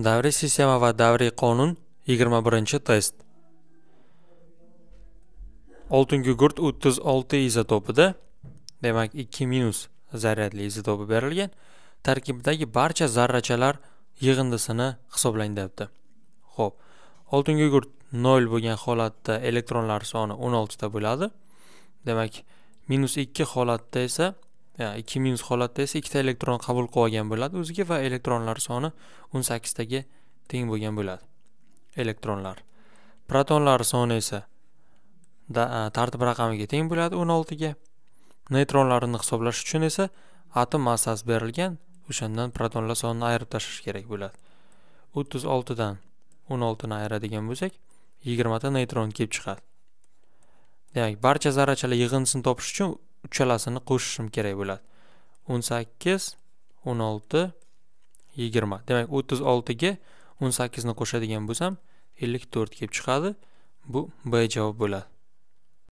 davriy sistema va davriy qonun 21 test oltin gugurt 36 izotopida demak 2 minus zaryadli izotopi berilgan tarkibidagi barcha zarrachalar yig'indisini hisoblang debdi. Xo'p, oltin gugurt 0 bo'lgan holatda elektronlar soni 16 ta bo'ladi demak 2 holatda esa ikki minus holatda esa ikkita elektron qabul qilib olgan bo'ladi o'ziga va elektronlar soni o'n sakkiztaga teng bo'lgan bo'ladi elektronlar protonlar soni esa tartib raqamiga teng bo'ladi o'n oltiga neytronlarni hisoblash uchun esa atom massasi berilgan o'shandan protonlar sonini ayirib tashlash kerak bo'ladi o'ttiz oltidan o'n oltini ayiradigan bo'lsak yigirmata neytron kelib chiqadi demak barcha zarrachalar yig'indisini topish uchun uchalasini qo'shishim kerak bo'ladi o'n sakkiz o'n olti yigirma demak o'ttiz oltiga o'n sakkizni qo'shadigan bo'lsam ellik to'rt kelib chiqadi bu b javob bo'ladi